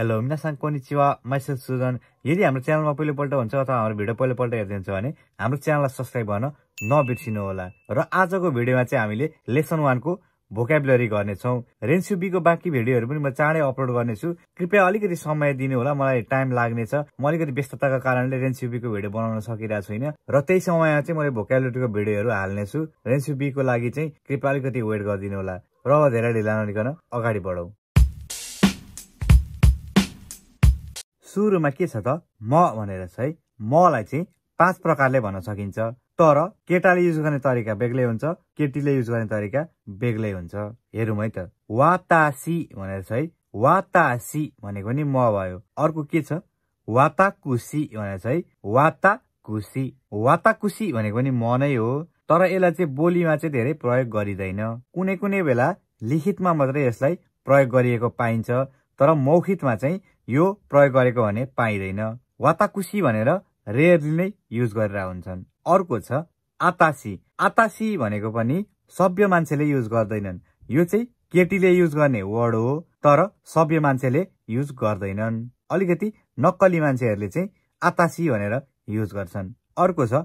hello मिनासाङ कोनिचिवा माइसेल सुजन यदि हाम्रो च्यानलमा पहिलोपल्ट हुन्छ अथवा हाम्रो भिडियो पहिलोपल्ट हेरिदिन्छ भने हाम्रो च्यानललाई सब्सक्राइब गर्न नबिर्सिनु होला र आजको भिडियोमा चाहिँ हामीले लेसन वानको भोकेबुलरी गर्नेछौँ रेन्सुबीको बाँकी भिडियोहरू पनि म चाँडै अपलोड गर्नेछु कृपया अलिकति समय दिनु होला मलाई टाइम लाग्नेछ म अलिकति व्यस्तताको कारणले रेन्सुबीको भिडियो बनाउन सकिरहेको छुइनँ र त्यही समयमा चाहिँ मैले भोकेबुलरीको भिडियोहरू हाल्नेछु रेन्सुबीको लागि चाहिँ कृपया अलिकति वेट गरिदिनु होला र धेरै ढिला नलिकन अगाडि बढौँ सुरुमा के छ त म भनेर चाहिँ मलाई चाहिँ पाँच प्रकारले भन्न सकिन्छ तर केटाले युज गर्ने तरिका बेग्लै हुन्छ केटीले युज गर्ने तरिका बेग्लै हुन्छ हेरौँ है त वातासी भनेर चाहिँ है वातासी भनेको नि म भयो अर्को के छ वाता कुसी भनेर चाहिँ वाता कुसी वाता कुसी भनेको नि म नै हो तर यसलाई चाहिँ बोलीमा चाहिँ धेरै प्रयोग गरिँदैन कुनै कुनै बेला लिखितमा मात्रै यसलाई प्रयोग गरिएको पाइन्छ तर मौखिकमा चाहिँ यो प्रयोग गरेको भने पाइँदैन वाताकुसी भनेर रेयरली नै युज गरेर हुन्छन् अर्को छ आतासी आतासी भनेको पनि सभ्य मान्छेले युज गर्दैनन् यो चाहिँ केटीले युज गर्ने वर्ड हो तर सभ्य मान्छेले युज गर्दैनन् अलिकति नक्कली मान्छेहरूले चाहिँ आतासी भनेर युज गर्छन् अर्को छ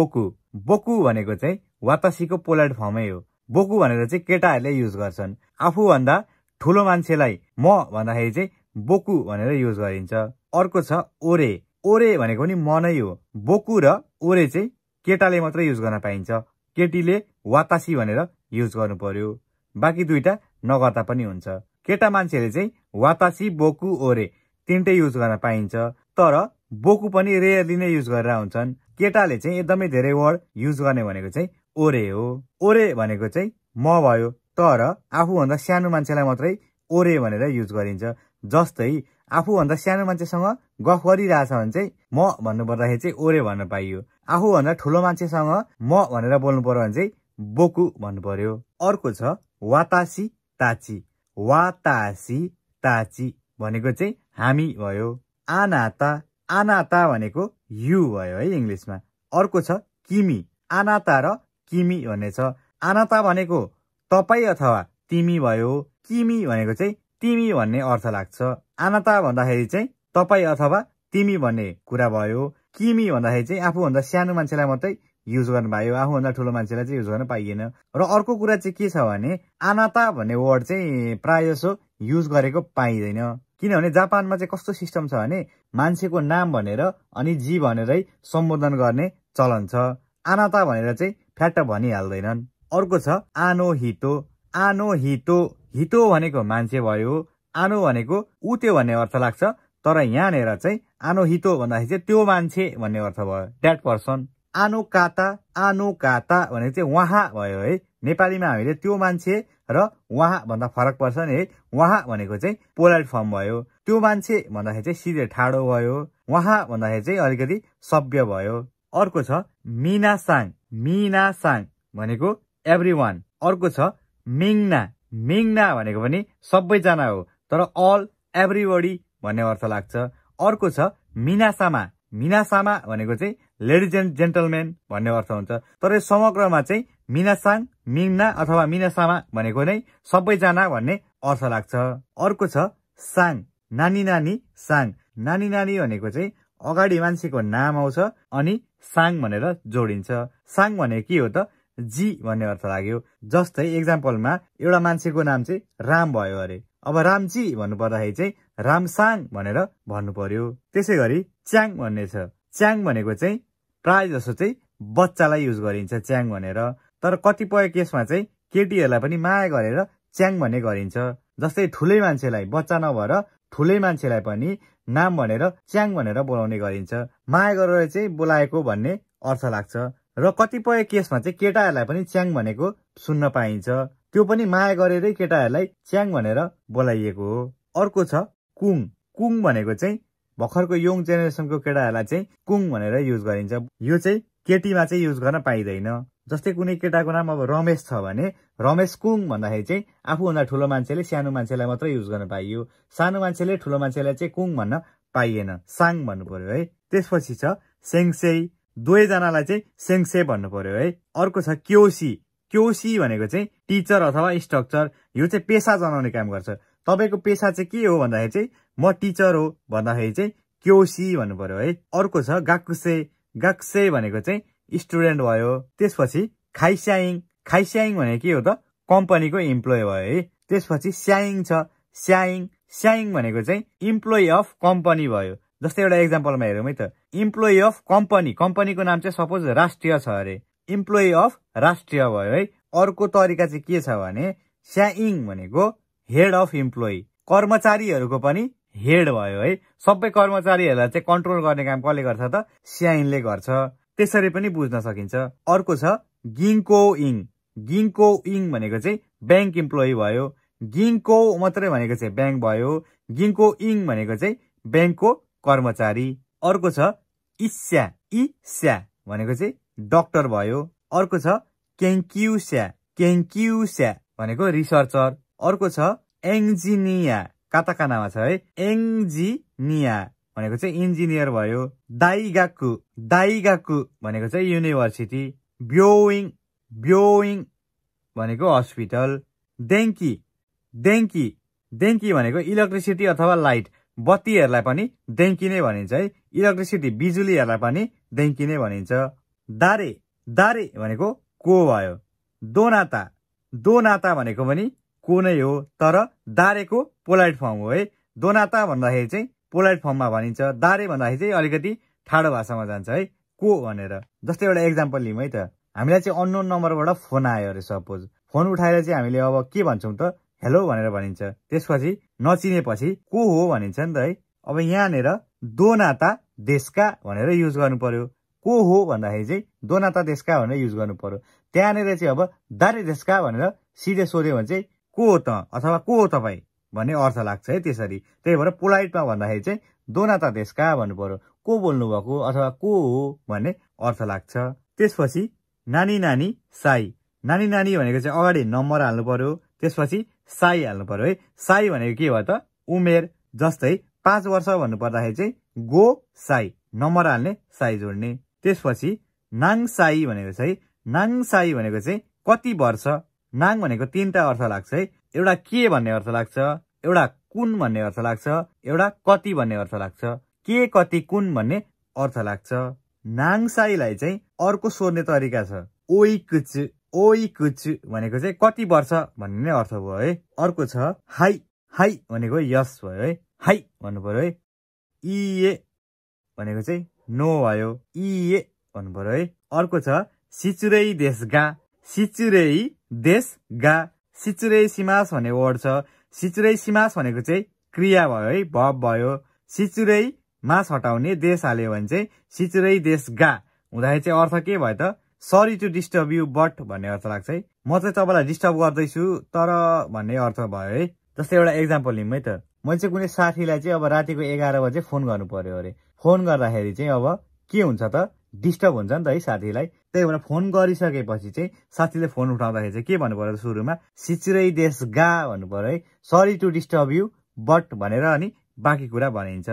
बोकु बोकु भनेको चाहिँ वातासीको पोलाइट फर्मै हो बोकु भनेर चाहिँ केटाहरूले युज गर्छन् आफूभन्दा ठुलो मान्छेलाई म भन्दाखेरि चाहिँ बोकु भनेर युज गरिन्छ अर्को छ ओरे ओरे भनेको पनि मनै हो बोकु र ओरे चाहिँ केटाले मात्र युज गर्न पाइन्छ केटीले वातासी भनेर युज गर्नु पर्यो बाँकी दुईटा नगर्दा पनि हुन्छ केटा मान्छेले चाहिँ वातासी बोकु ओरे तिनटै युज गर्न पाइन्छ तर बोकु पनि रेयरली नै युज गरेर हुन्छन् केटाले चाहिँ एकदमै धेरै वर्ड युज गर्ने भनेको चाहिँ ओरे हो ओरे भनेको चाहिँ म भयो तर आफूभन्दा सानो मान्छेलाई मात्रै ओरे भनेर युज गरिन्छ जस्तै आफूभन्दा सानो मान्छेसँग गफ गरिरहेछ भने चाहिँ म भन्नु भन्नुपर्दाखेरि चाहिँ ओरे भन्न पाइयो आफूभन्दा ठुलो मान्छेसँग म भनेर बोल्नु पर्यो भने चाहिँ बोकु भन्नु पर्यो अर्को छ वातासी ताची वातासी ताची भनेको चाहिँ हामी भयो आनाता आनाता भनेको यु भयो है इङ्ग्लिसमा अर्को छ किमी आनाता र किमी भन्ने छ आनाता भनेको तपाईँ अथवा तिमी भयो किमी भनेको चाहिँ तिमी भन्ने अर्थ लाग्छ आनाता भन्दाखेरि चाहिँ तपाईँ अथवा तिमी भन्ने कुरा भयो किमी भन्दाखेरि चाहिँ आफूभन्दा सानो मान्छेलाई मात्रै युज गर्नु पायो आफूभन्दा ठुलो मान्छेलाई चाहिँ युज गर्न पाइएन र अर्को कुरा चाहिँ के छ भने आनाता भन्ने वर्ड चाहिँ प्रायः जसो युज गरेको पाइँदैन किनभने जापानमा चाहिँ कस्तो सिस्टम छ भने मान्छेको नाम भनेर अनि जी भनेरै सम्बोधन गर्ने चलन छ आनाता भनेर चाहिँ फ्याट भनिहाल्दैनन् अर्को छ आनो हितो आनो हितो हितो भनेको मान्छे भयो आनो भनेको उत्यो भन्ने अर्थ लाग्छ तर यहाँनिर चाहिँ आनो हितो भन्दाखेरि चाहिँ त्यो मान्छे भन्ने अर्थ भयो द्याट पर्सन आनो काता आनो काता भने चाहिँ उहाँ भयो है नेपालीमा हामीले त्यो मान्छे र उहाँ भन्दा फरक पर्छ नि है उहाँ भनेको चाहिँ पोलाइट फर्म भयो त्यो मान्छे भन्दाखेरि चाहिँ सिधै ठाडो भयो उहाँ भन्दाखेरि चाहिँ अलिकति सभ्य भयो अर्को छ मिना साङ मिना साङ भनेको एभ्री वान अर्को छ मिङना मिङना भनेको पनि सबैजना हो तर अल एभ्रीबडी भन्ने अर्थ लाग्छ अर्को छ मिनासामा मिनासामा भनेको चाहिँ लेडिज एन्ड जेन्टलमेन भन्ने अर्थ हुन्छ तर यो समग्रमा चाहिँ मिनासाङ मिङना अथवा मिनासामा भनेको नै सबैजना भन्ने अर्थ लाग्छ अर्को छ साङ नानी नानी साङ नानी नानी भनेको चाहिँ अगाडि मान्छेको नाम आउँछ अनि साङ भनेर जोडिन्छ साङ भनेको के हो त जी भन्ने अर्थ लाग्यो जस्तै एक्जाम्पलमा एउटा मान्छेको नाम चाहिँ राम भयो अरे अब रामजी भन्नु पर्दाखेरि चाहिँ रामसाङ भनेर भन्नु पर्यो त्यसै गरी च्याङ भन्ने छ च्याङ भनेको चाहिँ प्राय जसो चाहिँ बच्चालाई युज गरिन्छ च्याङ भनेर तर कतिपय केसमा चाहिँ केटीहरूलाई पनि माया गरेर च्याङ भन्ने गरिन्छ जस्तै ठुलै मान्छेलाई बच्चा नभएर ठुलै मान्छेलाई पनि नाम भनेर च्याङ भनेर बोलाउने गरिन्छ माया गरेर चाहिँ बोलाएको भन्ने अर्थ लाग्छ र कतिपय केसमा चाहिँ केटाहरूलाई पनि च्याङ भनेको सुन्न पाइन्छ त्यो पनि माया गरेरै केटाहरूलाई च्याङ भनेर बोलाइएको हो अर्को छ कुङ कुङ भनेको चाहिँ भर्खरको यङ जेनेरेसनको केटाहरूलाई चाहिँ कुङ भनेर युज गरिन्छ यो चाहिँ केटीमा चाहिँ युज गर्न पाइँदैन जस्तै कुनै केटाको नाम अब रमेश छ भने रमेश कुङ भन्दाखेरि चाहिँ आफूभन्दा ठुलो मान्छेले सानो मान्छेलाई मात्रै युज गर्न पाइयो सानो मान्छेले ठुलो मान्छेलाई चाहिँ कुङ भन्न पाइएन साङ भन्नु पर्यो है त्यसपछि छ सेङसेई दुवैजनालाई चाहिँ सेङ्से भन्नु पर्यो है अर्को छ क्योसी क्योसी भनेको चाहिँ टिचर अथवा स्ट्रक्चर यो चाहिँ पेसा जनाउने काम गर्छ तपाईँको पेसा चाहिँ के हो भन्दाखेरि चाहिँ म टिचर हो भन्दाखेरि चाहिँ क्योसी भन्नु पर्यो है अर्को छ गाकुसे गाक्से भनेको चाहिँ स्टुडेन्ट भयो त्यसपछि खाइस्याङ खाइस्याङ भने के हो त कम्पनीको इम्प्लोय भयो है त्यसपछि स्याइङ छ स्याइङ स्याइङ भनेको चाहिँ इम्प्लोइ अफ कम्पनी भयो जस्तै एउटा इक्जाम्पलमा हेरौँ है त इम्प्लोइ अफ कम्पनी कम्पनीको नाम चाहिँ सपोज राष्ट्रिय छ अरे इम्प्लोइ अफ राष्ट्रिय भयो है अर्को तरिका चाहिँ के छ भने स्याइङ भनेको हेड अफ इम्प्लोइ कर्मचारीहरूको पनि हेड भयो है सबै कर्मचारीहरूलाई चाहिँ कन्ट्रोल गर्ने काम कसले गर्छ त स्याइनले गर्छ त्यसरी पनि बुझ्न सकिन्छ अर्को छ गिङको इङ गिङको इङ भनेको चाहिँ ब्याङ्क इम्प्लोइ भयो गिङको मात्रै भनेको चाहिँ ब्याङ्क भयो गिङको इङ भनेको चाहिँ ब्याङ्कको कर्मचारी अर्को छ इस्या इस्या भनेको चाहिँ डक्टर भयो अर्को छ क्याङ्क्युस्या क्याङ्क्युस्या भनेको रिसर्चर अर्को छ एङ्जिनिया काताकानामा छ है एङ्जिनिया भनेको चाहिँ इन्जिनियर भयो दाइगाकु दाइगाकु भनेको चाहिँ युनिभर्सिटी ब्योइङ ब्योइङ भनेको हस्पिटल देङ्की देङ्की देङ्की भनेको इलेक्ट्रिसिटी अथवा लाइट बत्तीहरूलाई पनि देङ्की नै भनिन्छ है इलेक्ट्रिसिटी बिजुलीहरूलाई पनि देङ्की भनिन्छ दारे दारे भनेको को भयो दोनाता दोनाता भनेको पनि को नै हो तर दारेको पोलाइट फर्म हो है दोनाता भन्दाखेरि चाहिँ पोलाइट फर्ममा भनिन्छ दारे भन्दाखेरि चाहिँ अलिकति ठाडो भाषामा जान्छ है को भनेर जस्तै एउटा इक्जाम्पल लिउँ है त हामीलाई चाहिँ अननोन नम्बरबाट फोन आयो अरे सपोज फोन उठाएर चाहिँ हामीले अब के भन्छौँ त हेलो भनेर भनिन्छ त्यसपछि नचिनेपछि को हो भनिन्छ नि त है अब यहाँनिर दोनाता देशका भनेर युज गर्नु पर्यो को हो भन्दाखेरि चाहिँ दोनाता देशका भनेर युज गर्नु पर्यो त्यहाँनिर चाहिँ अब दारे देशका भनेर सिधै सोध्यो भने चाहिँ को हो त अथवा को हो तपाईँ भन्ने अर्थ लाग्छ है त्यसरी त्यही भएर पोलाइटमा भन्दाखेरि चाहिँ दोनाता देशका भन्नु पर्यो को बोल्नुभएको अथवा को हो भन्ने अर्थ लाग्छ त्यसपछि नानी नानी साई नानी नानी भनेको चाहिँ अगाडि नम्बर हाल्नु पर्यो त्यसपछि साई हाल्नु पर्यो है साई भनेको के भयो त उमेर जस्तै पाँच वर्ष भन्नुपर्दाखेरि चाहिँ गो साई नम्बर हाल्ने साई जोड्ने त्यसपछि नाङ साई भनेको चाहिँ नाङ साई भनेको चाहिँ कति वर्ष नाङ भनेको तिनवटा अर्थ लाग्छ है एउटा के भन्ने अर्थ लाग्छ एउटा कुन भन्ने अर्थ लाग्छ एउटा कति भन्ने अर्थ लाग्छ के कति कुन भन्ने अर्थ लाग्छ नाङ साईलाई चाहिँ अर्को सोध्ने तरिका छ ओइ कुच ओइ कुच भनेको चाहिँ कति वर्ष भन्ने नै अर्थ भयो है अर्को छ हाई हाई भनेको यस भयो है हाई भन्नु पर्यो है इए भनेको चाहिँ नो भयो इए भन्नु पऱ्यो है अर्को छ सिचुरै देश गा सिचुरै देश गा सिचुरै सिमास भन्ने वर्ड छ सिचुरै सिमास भनेको चाहिँ क्रिया भयो है भव भयो सिचुरै मास हटाउने देश हाल्यो भने चाहिँ सिचुरै देश गा हुँदाखेरि चाहिँ अर्थ के भयो त sorry to disturb you but भन्ने अर्थ लाग्छ है म चाहिँ तपाईँलाई डिस्टर्ब गर्दैछु तर भन्ने अर्थ भयो है जस्तै एउटा एक्जाम्पल लिउँ है त मैले चाहिँ कुनै साथीलाई चाहिँ अब रातिको एघार बजे फोन गर्नु पर्यो अरे फोन गर्दाखेरि चाहिँ अब के हुन्छ त डिस्टर्ब हुन्छ नि त है साथीलाई त्यही भएर फोन गरिसकेपछि चाहिँ साथीले फोन उठाउँदाखेरि चाहिँ के भन्नु पर्यो सुरुमा सिचुरै देश गा भन्नु पर्यो है sorry to disturb you but भनेर अनि बाँकी कुरा भनिन्छ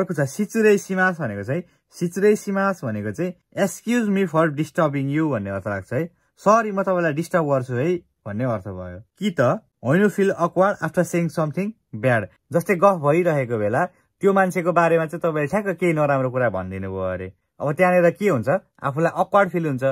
अर्को छ सिचुरै सिमास भनेको चाहिँ सिचुरै सिमास भनेको चाहिँ excuse me for disturbing you भन्ने अर्थ लाग्छ है सरी म तपाईँलाई डिस्टर्ब गर्छु है भन्ने अर्थ भयो कि त when you feel awkward after saying something bad जस्तै गफ भइरहेको बेला त्यो मान्छेको बारेमा चाहिँ तपाईँले ठ्याक्क केही नराम्रो कुरा भनिदिनु भयो अरे अब त्यहाँनिर के हुन्छ आफूलाई अक्वार्ड फिल हुन्छ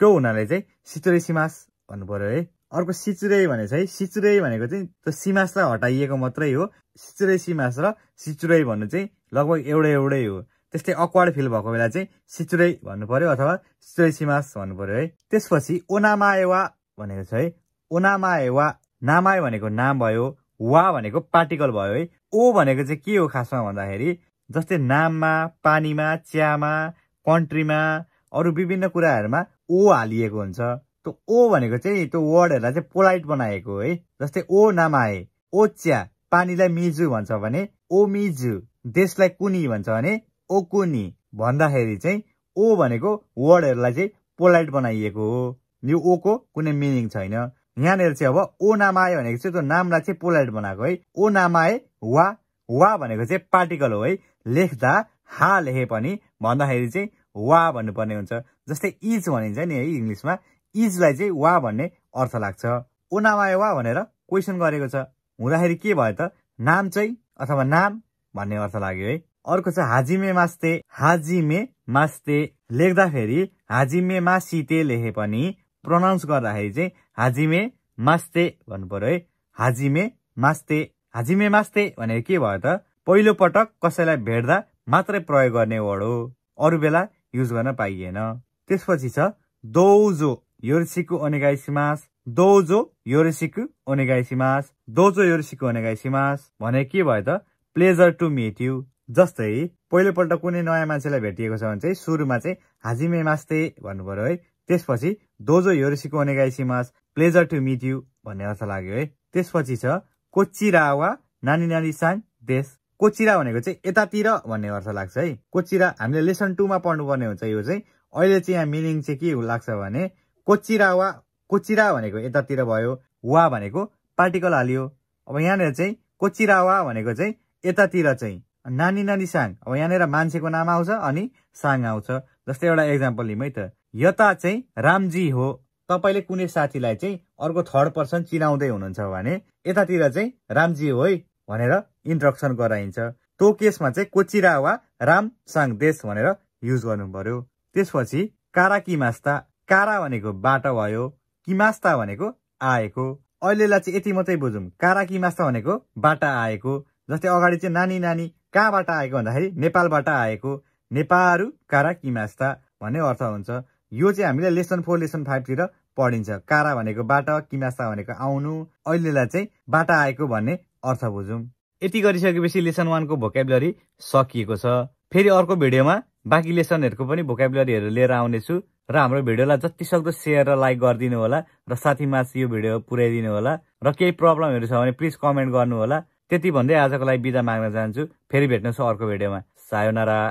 त्यो हुनाले चाहिँ सिचुरे सिमास भन्नु पऱ्यो है अर्को सिचुरे भने चाहिँ सिचुरे भनेको चाहिँ त्यो सिमासलाई हटाइएको मात्रै हो सिचुरे सिमास र सिचुरे भन्नु चाहिँ लगभग एउटै एउटै हो त्यस्तै अक्वार्ड फिल भएको बेला चाहिँ सिचुरे भन्नु पर्यो अथवा सिचुरे सिमास भन्नु पऱ्यो है त्यसपछि ओनामा एवा भनेको चाहिँ है ओनामाए वा नामाए भनेको नाम भयो वा भनेको पार्टिकल भयो है ओ भनेको चाहिँ के हो खासमा भन्दाखेरि जस्तै नाममा पानीमा चियामा कन्ट्रीमा अरू विभिन्न कुराहरूमा ओ हालिएको हुन्छ त्यो ओ भनेको चाहिँ त्यो वर्डहरूलाई चाहिँ पोलाइट बनाएको है जस्तै ओ नामाए ओ चिया पानीलाई मिजु भन्छ भने ओ मिजु देशलाई कुनी भन्छ भने ओ कुनी भन्दाखेरि चाहिँ ओ भनेको वर्डहरूलाई चाहिँ पोलाइट बनाइएको हो यो ओको कुनै मिनिङ छैन यहाँनिर चाहिँ अब ओ नामाए भनेको चाहिँ त्यो नामलाई चाहिँ पोलाइट बनाएको है ओ नामाए वा वा भनेको चाहिँ पार्टिकल हो है लेख्दा हा लेखे पनि भन्दाखेरि चाहिँ वा भन्नुपर्ने हुन्छ जस्तै इज भनिन्छ नि है इङ्ग्लिसमा इजलाई चाहिँ वा भन्ने अर्थ लाग्छ ओ नामाए वा भनेर क्वेसन गरेको छ हुँदाखेरि के भयो त नाम चाहिँ अथवा नाम भन्ने अर्थ लाग्यो है अर्को छ हाजिमे मास्ते हाजिमे मास्ते लेख्दाखेरि हाजिमे मासिते लेखे पनि प्रोनाउन्स गर्दाखेरि चाहिँ हाजिमे मास्ते भन्नु पर्यो है हाजिमे मास्ते हाजिमे मास्ते भनेर के भयो त पहिलो पटक कसैलाई भेट्दा मात्रै प्रयोग गर्ने वर्ड हो अरू बेला युज गर्न पाइएन त्यसपछि छ दोजो योरसिकु ओनेगाइसिमास दोजो योरसिकु ओनेगाइसिमास दोजो योरसिकु ओनेगाइसिमास भने के भयो त प्लेजर टु मिट यु जस्तै पहिलोपल्ट कुनै नयाँ मान्छेलाई भेटिएको छ भने चाहिँ सुरुमा चाहिँ हाजिमे मास्ते भन्नु पर्यो है त्यसपछि दोजो योरसिको ओनेगाइसिमास प्लेजर टु मिट यु भन्ने अर्थ लाग्यो है त्यसपछि छ कोचिरा वा नानी नानी साङ देश कोचिरा भनेको चाहिँ यतातिर भन्ने अर्थ लाग्छ है कोचिरा हामीले लेसन टूमा पढ्नुपर्ने हुन्छ यो चाहिँ अहिले चाहिँ यहाँ मिनिङ चाहिँ के लाग्छ भने कोचिरा वा कोचिरा भनेको यतातिर भयो वा भनेको पार्टिकल हालियो अब यहाँनिर चाहिँ कोचिरा वा भनेको चाहिँ यतातिर चाहिँ नानी नानी साङ अब यहाँनिर मान्छेको नाम आउँछ अनि साङ आउँछ जस्तै एउटा एक्जाम्पल लिउँ है त यता चाहिँ रामजी हो तपाईँले कुनै साथीलाई चाहिँ अर्को थर्ड पर्सन चिनाउँदै हुनुहुन्छ भने यतातिर चाहिँ रामजी हो है भनेर इन्ट्रक्सन गराइन्छ त्यो केसमा चाहिँ कोचिरा वा राम साङ देश भनेर युज गर्नु पर्यो त्यसपछि कारा किमास्ता कारा भनेको बाटो भयो किमास्ता भनेको आएको अहिलेलाई चाहिँ यति मात्रै बुझौँ कारा किमास्ता भनेको बाटा आएको जस्तै अगाडि चाहिँ नानी नानी कहाँबाट आएको भन्दाखेरि नेपालबाट आएको नेपालहरू कारा किमास्ता भन्ने अर्थ हुन्छ यो चाहिँ हामीले लेसन फोर लेसन फाइभतिर पढिन्छ कारा भनेको बाटा किमासा भनेको आउनु अहिलेलाई चाहिँ बाटा आएको भन्ने अर्थ बुझौँ यति गरिसकेपछि लेसन वानको भोकेबुलरी सकिएको छ फेरि अर्को भिडियोमा बाँकी लेसनहरूको पनि भोकेबुलरीहरू लिएर आउनेछु र हाम्रो भिडियोलाई जति सक्दो सेयर र लाइक गरिदिनु होला र साथीमा यो भिडियो पुर्याइदिनु होला र केही प्रब्लमहरू छ भने प्लिज कमेन्ट गर्नु होला त्यति भन्दै आजको लागि बिदा माग्न चाहन्छु फेरि भेट्नुहोस् अर्को भिडियोमा सायोनारा